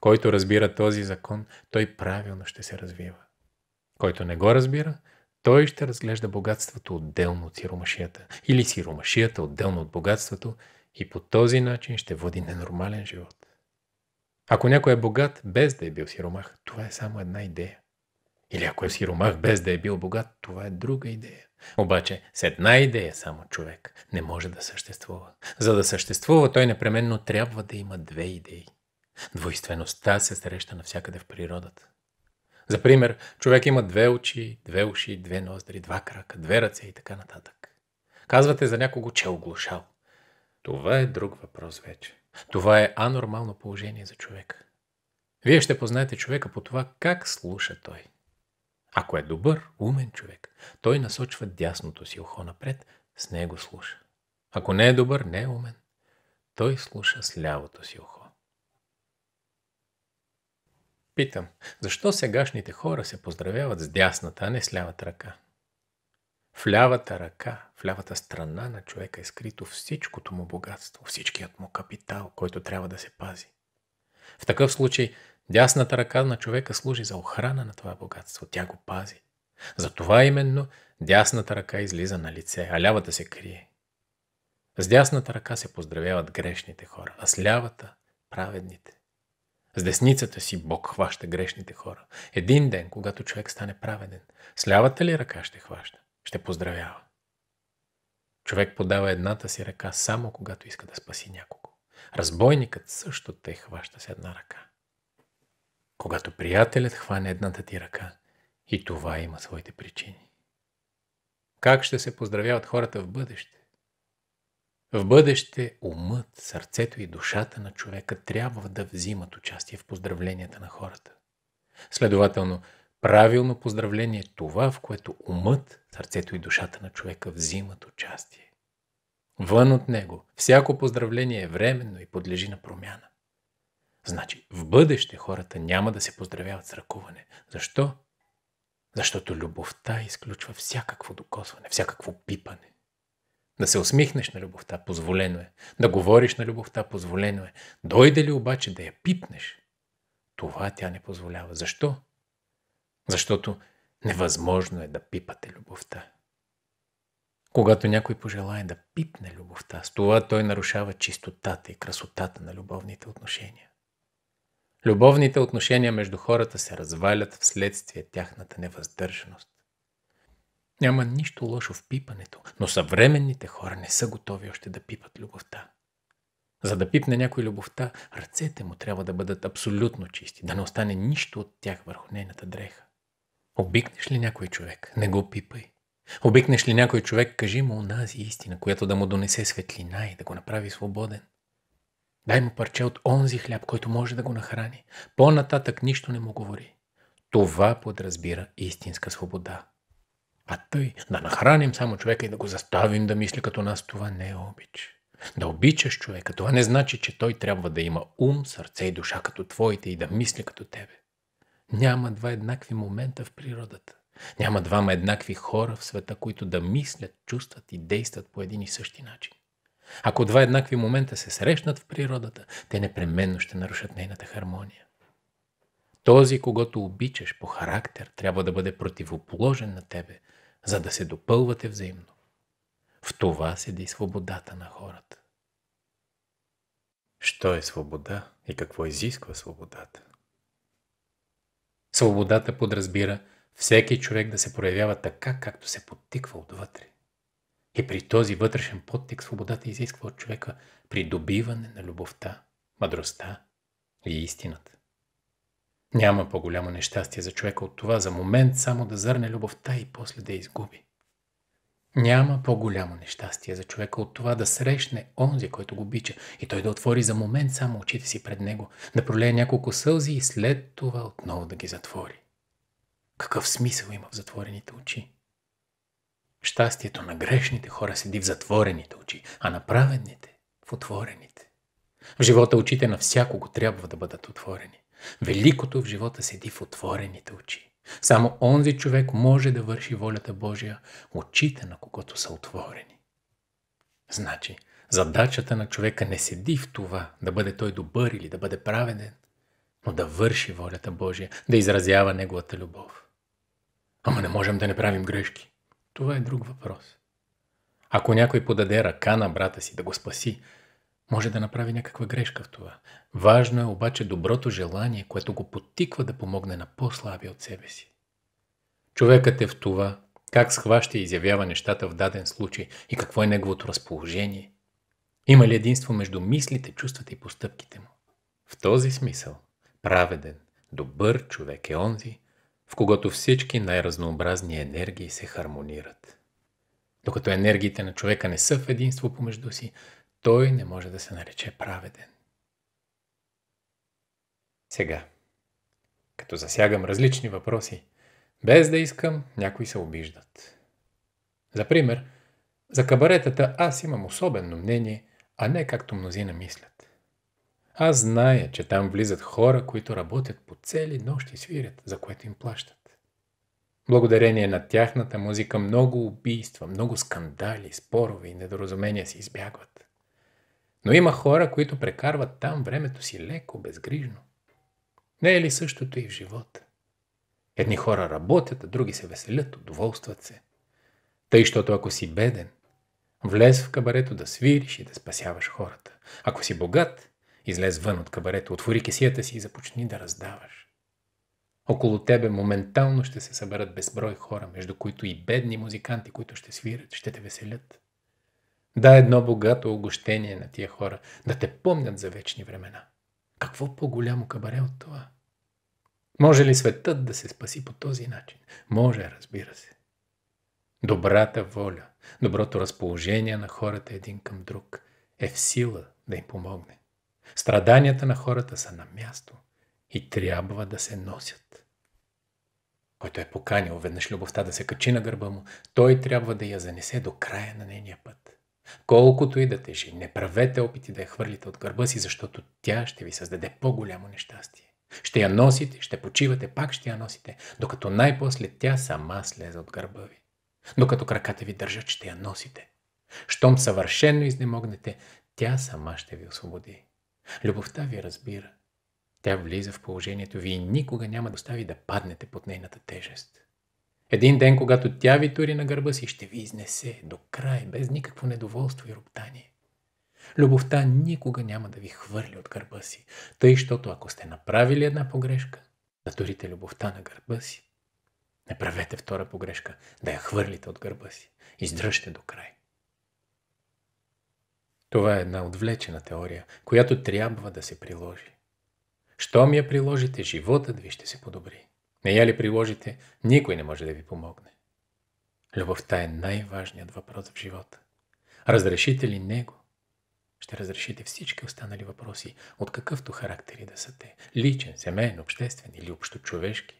Който разбира този закон, той правилно ще се развива. Който не го разбира – той ще разглежда богатството отделно от сиромашията или сиромашията отделно от богатството и по този начин ще води ненормален живот. Ако някой е богат без да е бил сиромах, това е само една идея. Или ако е сиромах без да е бил богат, това е друга идея. Обаче с една идея само човек не може да съществува. За да съществува, той непременно трябва да има две идеи. Двойствеността се среща навсякъде в природата. За пример, човек има две очи, две уши, две ноздри, два крака, две ръце и така нататък. Казвате за някого, че е оглушал. Това е друг въпрос вече. Това е анормално положение за човека. Вие ще познаете човека по това как слуша той. Ако е добър, умен човек, той насочва дясното си ухо напред, с него слуша. Ако не е добър, не е умен, той слуша с лявото си ухо. Питам, защо сегашните хора се поздравяват с дясната, а не с лявата ръка? В лявата ръка, в лявата страна на човека е скрито всичкото му богатство, всичкият му капитал, който трябва да се пази. В такъв случай дясната ръка на човека служи за охрана на това богатство, тя го пази. Затова именно дясната ръка излиза на лице, а лявата се крие. С дясната ръка се поздравяват грешните хора, а с лявата – праведните. С десницата си Бог хваща грешните хора. Един ден, когато човек стане праведен, с лявата ли ръка ще хваща? Ще поздравява. Човек подава едната си ръка само когато иска да спаси някого. Разбойникът също те хваща с една ръка. Когато приятелят хване едната ти ръка, и това има своите причини. Как ще се поздравяват хората в бъдеще? В бъдеще умът, сърцето и душата на човека трябва да взимат участие в поздравленията на хората. Следователно, правилно поздравление е това, в което умът, сърцето и душата на човека взимат участие. Вън от него, всяко поздравление е временно и подлежи на промяна. Значи, в бъдеще хората няма да се поздравяват с ръкуване. Защо? Защото любовта изключва всякакво докосване, всякакво пипане. Да се усмихнеш на любовта, позволено е. Да говориш на любовта, позволено е. Дойде ли обаче да я пипнеш, това тя не позволява. Защо? Защото невъзможно е да пипате любовта. Когато някой пожелае да пипне любовта, с това той нарушава чистотата и красотата на любовните отношения. Любовните отношения между хората се развалят вследствие тяхната невъздържаност. Няма нищо лошо в пипането, но съвременните хора не са готови още да пипат любовта. За да пипне някой любовта, ръцете му трябва да бъдат абсолютно чисти, да не остане нищо от тях върху нейната дреха. Обикнеш ли някой човек, не го пипай. Обикнеш ли някой човек, кажи му онази истина, която да му донесе светлина и да го направи свободен. Дай му парче от онзи хляб, който може да го нахрани. По-нататък нищо не му говори. Това подразбира истинска свобода. А тъй, да нахраним само човека и да го заставим да мисли като нас, това не е обич. Да обичаш човека, това не значи, че той трябва да има ум, сърце и душа като твоите и да мисли като тебе. Няма два еднакви момента в природата. Няма двама еднакви хора в света, които да мислят, чувстват и действат по един и същи начин. Ако два еднакви момента се срещнат в природата, те непременно ще нарушат нейната хармония. Този, когато обичаш по характер, трябва да бъде противоположен на тебе, за да се допълвате взаимно. В това седи свободата на хората. Що е свобода и какво изисква свободата? Свободата подразбира всеки човек да се проявява така, както се подтиква отвътре. И при този вътрешен подтик свободата изисква от човека придобиване на любовта, мъдростта и истината. Няма по-голямо нещастие за човека от това за момент само да зърне любовта и после да изгуби. Няма по-голямо нещастие за човека от това да срещне онзи, който го обича, и той да отвори за момент само очите си пред него, да пролее няколко сълзи и след това отново да ги затвори. Какъв смисъл има в затворените очи? Щастието на грешните хора седи в затворените очи, а на праведните – в отворените. В живота очите на всякого трябва да бъдат отворени. Великото в живота седи в отворените очи. Само онзи човек може да върши волята Божия, очите на когото са отворени. Значи, задачата на човека не седи в това да бъде той добър или да бъде праведен, но да върши волята Божия, да изразява Неговата любов. Ама не можем да не правим грешки. Това е друг въпрос. Ако някой подаде ръка на брата си да го спаси, може да направи някаква грешка в това. Важно е обаче доброто желание, което го потиква да помогне на по слаби от себе си. Човекът е в това, как схваща и изявява нещата в даден случай и какво е неговото разположение. Има ли единство между мислите, чувствата и постъпките му? В този смисъл, праведен, добър човек е онзи, в когото всички най-разнообразни енергии се хармонират. Докато енергиите на човека не са в единство помежду си, той не може да се нарече праведен. Сега, като засягам различни въпроси, без да искам, някои се обиждат. За пример, за кабаретата аз имам особено мнение, а не както мнозина мислят. Аз зная, че там влизат хора, които работят по цели нощи и свирят, за което им плащат. Благодарение на тяхната музика много убийства, много скандали, спорове и недоразумения се избягват. Но има хора, които прекарват там времето си леко, безгрижно. Не е ли същото и в живота? Едни хора работят, а други се веселят, удоволстват се. Тъй, щото ако си беден, влез в кабарето да свириш и да спасяваш хората. Ако си богат, излез вън от кабарето, отвори кесията си и започни да раздаваш. Около тебе моментално ще се съберат безброй хора, между които и бедни музиканти, които ще свират, ще те веселят. Дай едно богато огощение на тия хора, да те помнят за вечни времена. Какво по-голямо кабаре от това? Може ли светът да се спаси по този начин? Може, разбира се. Добрата воля, доброто разположение на хората един към друг е в сила да им помогне. Страданията на хората са на място и трябва да се носят. Който е поканил веднъж любовта да се качи на гърба му, той трябва да я занесе до края на нейния път. Колкото и да тежи, не правете опити да я хвърлите от гърба си, защото тя ще ви създаде по-голямо нещастие. Ще я носите, ще почивате, пак ще я носите, докато най-после тя сама слезе от гърба ви. Докато краката ви държат, ще я носите. Щом съвършенно изнемогнете, тя сама ще ви освободи. Любовта ви разбира. Тя влиза в положението ви и никога няма да остави да паднете под нейната тежест. Един ден, когато тя ви тури на гърба си, ще ви изнесе до край, без никакво недоволство и роптание. Любовта никога няма да ви хвърли от гърба си, тъй, щото ако сте направили една погрешка, да турите любовта на гърба си. Не правете втора погрешка, да я хвърлите от гърба си. Издръжте до край. Това е една отвлечена теория, която трябва да се приложи. Щом я приложите, животът ви ще се подобри. Не я ли приложите, никой не може да ви помогне. Любовта е най-важният въпрос в живота. Разрешите ли него, ще разрешите всички останали въпроси, от какъвто характер и да са те – личен, семейен, обществен или общо човешки.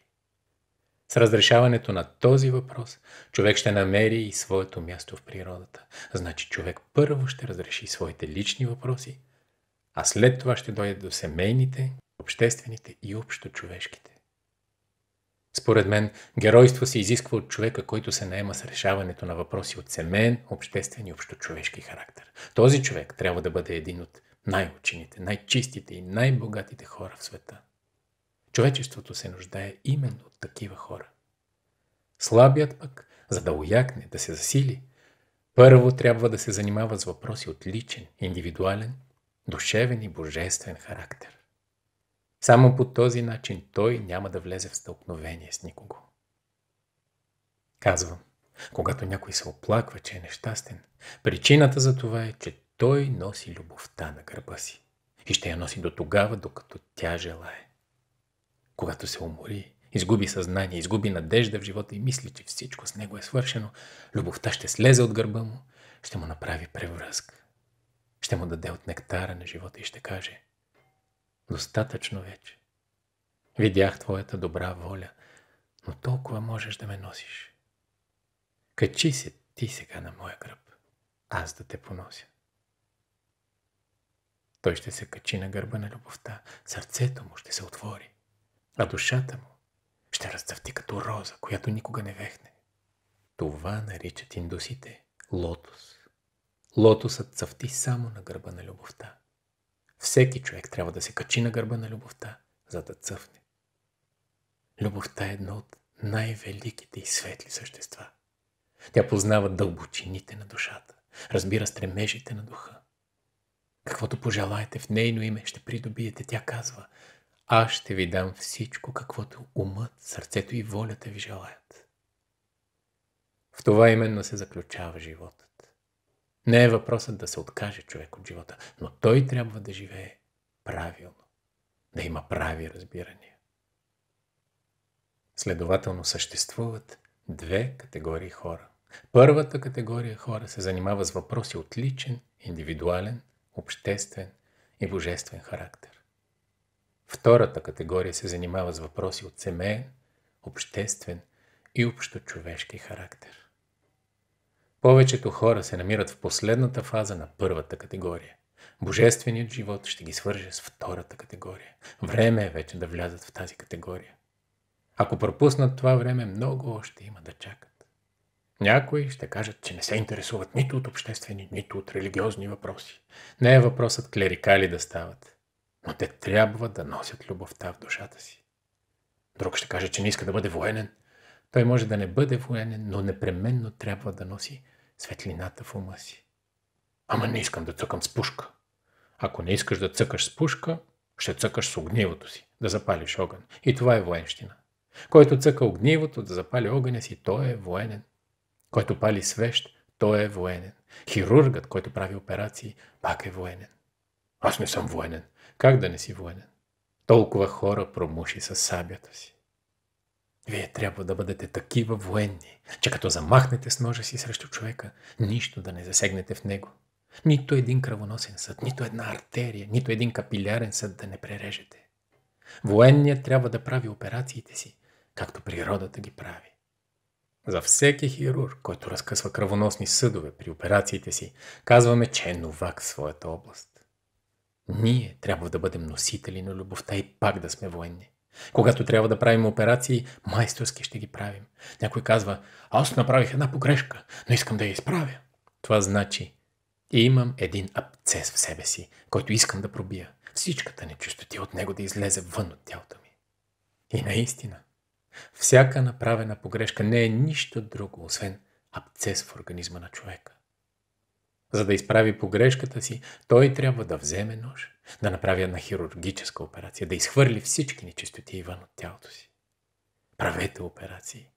С разрешаването на този въпрос, човек ще намери и своето място в природата. Значи човек първо ще разреши своите лични въпроси, а след това ще дойде до семейните, обществените и общо човешките. Според мен, геройство се изисква от човека, който се наема с решаването на въпроси от семейен, обществен и общочовешки характер. Този човек трябва да бъде един от най-учените, най-чистите и най-богатите хора в света. Човечеството се нуждае именно от такива хора. Слабият пък, за да уякне, да се засили, първо трябва да се занимава с въпроси от личен, индивидуален, душевен и божествен характер. Само по този начин той няма да влезе в стълкновение с никого. Казвам, когато някой се оплаква, че е нещастен, причината за това е, че той носи любовта на гърба си и ще я носи до тогава, докато тя желае. Когато се умори, изгуби съзнание, изгуби надежда в живота и мисли, че всичко с него е свършено, любовта ще слезе от гърба му, ще му направи превръзка, ще му даде от нектара на живота и ще каже – Достатъчно вече. Видях твоята добра воля, но толкова можеш да ме носиш. Качи се ти сега на моя гръб, аз да те понося. Той ще се качи на гърба на любовта, сърцето му ще се отвори, а душата му ще разцъфти като роза, която никога не вехне. Това наричат индусите лотос. Лотосът цъфти само на гърба на любовта. Всеки човек трябва да се качи на гърба на любовта, за да цъфне. Любовта е едно от най-великите и светли същества. Тя познава дълбочините на душата, разбира стремежите на духа. Каквото пожелаете в нейно име ще придобиете, тя казва. Аз ще ви дам всичко, каквото умът, сърцето и волята ви желаят. В това именно се заключава животът. Не е въпросът да се откаже човек от живота, но той трябва да живее правилно, да има прави разбирания. Следователно съществуват две категории хора. Първата категория хора се занимава с въпроси от личен, индивидуален, обществен и божествен характер. Втората категория се занимава с въпроси от семейен, обществен и общочовешки характер. Повечето хора се намират в последната фаза на първата категория. Божественият живот ще ги свърже с втората категория. Време е вече да влязат в тази категория. Ако пропуснат това време, много още има да чакат. Някои ще кажат, че не се интересуват нито от обществени, нито от религиозни въпроси. Не е въпросът клерикали да стават, но те трябва да носят любовта в душата си. Друг ще каже, че не иска да бъде военен. Той може да не бъде военен, но непременно трябва да носи светлината в ума си. Ама не искам да цъкам с пушка. Ако не искаш да цъкаш с пушка, ще цъкаш с огнивото си, да запалиш огън. И това е военщина. Който цъка огнивото да запали огъня си, той е военен. Който пали свещ, той е военен. Хирургът, който прави операции, пак е военен. Аз не съм военен. Как да не си военен? Толкова хора промуши с сабята си. Вие трябва да бъдете такива военни, че като замахнете с ножа си срещу човека, нищо да не засегнете в него. Нито един кръвоносен съд, нито една артерия, нито един капилярен съд да не прережете. Военният трябва да прави операциите си, както природата ги прави. За всеки хирург, който разкъсва кръвоносни съдове при операциите си, казваме, че е новак в своята област. Ние трябва да бъдем носители на любовта и пак да сме военни. Когато трябва да правим операции, майсторски ще ги правим. Някой казва, аз направих една погрешка, но искам да я изправя. Това значи, имам един абцес в себе си, който искам да пробия. Всичката нечистоти от него да излезе вън от тялото ми. И наистина, всяка направена погрешка не е нищо друго, освен абцес в организма на човека за да изправи погрешката си, той трябва да вземе нож, да направи една хирургическа операция, да изхвърли всички нечистоти иван от тялото си. Правете операции.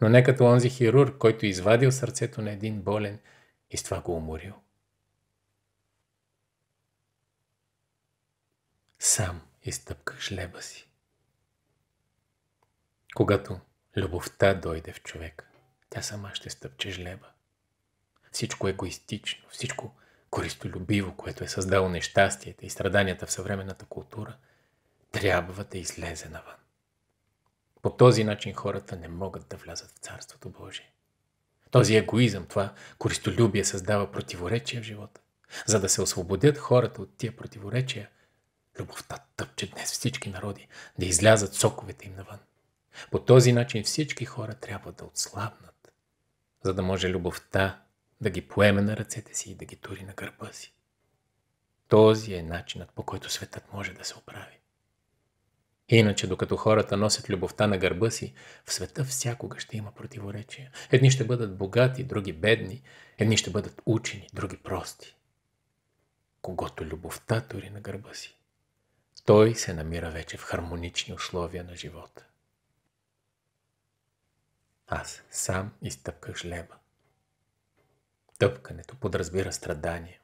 Но не като онзи хирург, който извадил сърцето на един болен и с това го уморил. Сам изтъпках жлеба си. Когато любовта дойде в човек, тя сама ще стъпче жлеба всичко е егоистично, всичко користолюбиво, което е създало нещастията и страданията в съвременната култура, трябва да излезе навън. По този начин хората не могат да влязат в Царството Божие. Този егоизъм, това користолюбие създава противоречия в живота. За да се освободят хората от тия противоречия, любовта тъпче днес всички народи да излязат соковете им навън. По този начин всички хора трябва да отслабнат, за да може любовта да ги поеме на ръцете си и да ги тури на гърба си. Този е начинът по който светът може да се оправи. Иначе, докато хората носят любовта на гърба си, в света всякога ще има противоречия. Едни ще бъдат богати, други бедни, едни ще бъдат учени, други прости. Когато любовта тури на гърба си, той се намира вече в хармонични условия на живота. Аз сам изтъпках жлеба. Тъпкането подразбира страдание.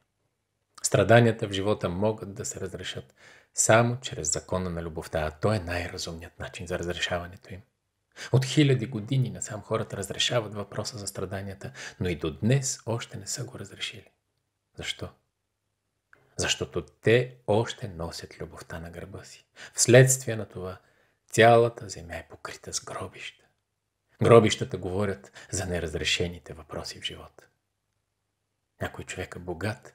Страданията в живота могат да се разрешат само чрез закона на любовта, а то е най-разумният начин за разрешаването им. От хиляди години насам хората разрешават въпроса за страданията, но и до днес още не са го разрешили. Защо? Защото те още носят любовта на гърба си. Вследствие на това цялата земя е покрита с гробища. Гробищата говорят за неразрешените въпроси в живота. Някой човек е богат,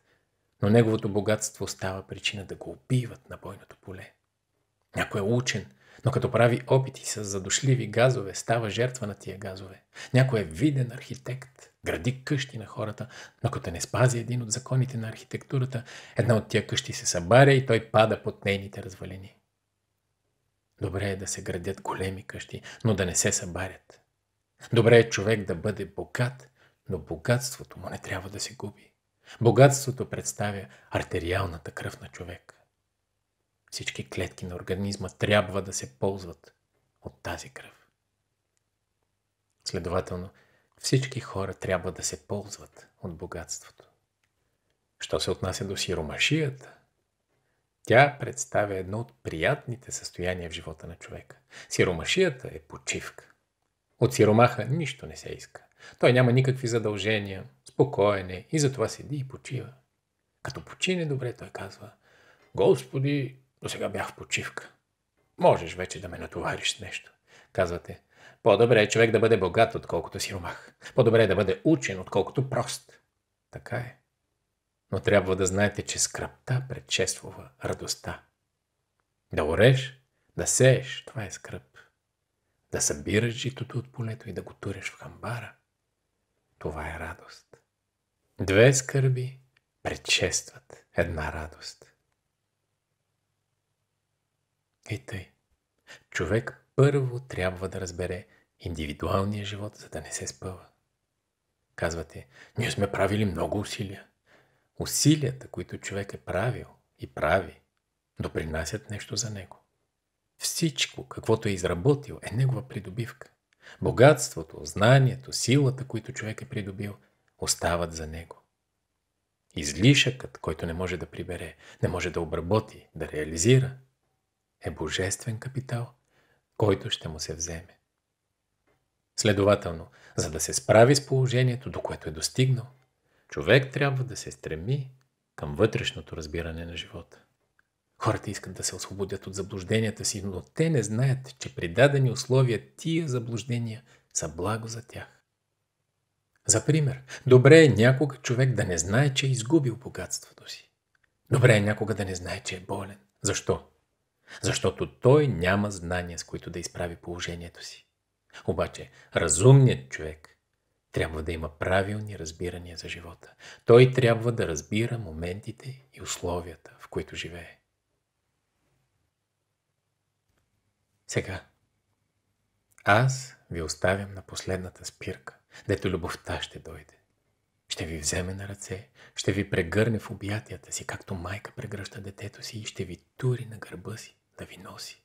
но неговото богатство става причина да го убиват на бойното поле. Някой е учен, но като прави опити с задушливи газове, става жертва на тия газове. Някой е виден архитект, гради къщи на хората, но като не спази един от законите на архитектурата, една от тия къщи се събаря и той пада под нейните развалини. Добре е да се градят големи къщи, но да не се събарят. Добре е човек да бъде богат, но богатството му не трябва да се губи. Богатството представя артериалната кръв на човек. Всички клетки на организма трябва да се ползват от тази кръв. Следователно, всички хора трябва да се ползват от богатството. Що се отнася до сиромашията, тя представя едно от приятните състояния в живота на човека. Сиромашията е почивка. От сиромаха нищо не се иска. Той няма никакви задължения, спокоен е и затова седи и почива. Като почине добре, той казва, Господи, до сега бях в почивка. Можеш вече да ме натовариш с нещо. Казвате, по-добре е човек да бъде богат, отколкото си ромах. По-добре е да бъде учен, отколкото прост. Така е. Но трябва да знаете, че скръпта предшествува радостта. Да ореш, да сееш, това е скръп. Да събираш житото от полето и да го туриш в хамбара, това е радост. Две скърби предшестват една радост. И тъй. Човек първо трябва да разбере индивидуалния живот, за да не се спъва. Казвате, ние сме правили много усилия. Усилията, които човек е правил и прави, допринасят нещо за него. Всичко, каквото е изработил, е негова придобивка. Богатството, знанието, силата, които човек е придобил, остават за него. Излишъкът, който не може да прибере, не може да обработи, да реализира, е божествен капитал, който ще му се вземе. Следователно, за да се справи с положението, до което е достигнал, човек трябва да се стреми към вътрешното разбиране на живота. Хората искат да се освободят от заблужденията си, но те не знаят, че при дадени условия тия заблуждения са благо за тях. За пример, добре е някога човек да не знае, че е изгубил богатството си. Добре е някога да не знае, че е болен. Защо? Защото той няма знания, с които да изправи положението си. Обаче, разумният човек трябва да има правилни разбирания за живота. Той трябва да разбира моментите и условията, в които живее. Сега, аз ви оставям на последната спирка, дето любовта ще дойде. Ще ви вземе на ръце, ще ви прегърне в обятията си, както майка прегръща детето си и ще ви тури на гърба си да ви носи.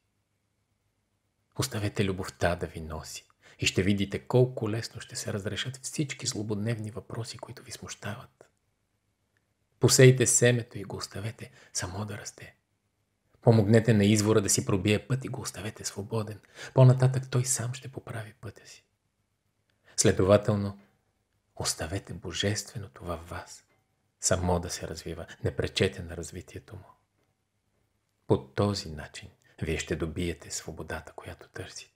Оставете любовта да ви носи и ще видите колко лесно ще се разрешат всички злободневни въпроси, които ви смущават. Посейте семето и го оставете само да расте. Помогнете на извора да си пробие път и го оставете свободен. По-нататък той сам ще поправи пътя си. Следователно, оставете божественото във вас. Само да се развива. Не пречете на развитието му. По този начин вие ще добиете свободата, която търсите.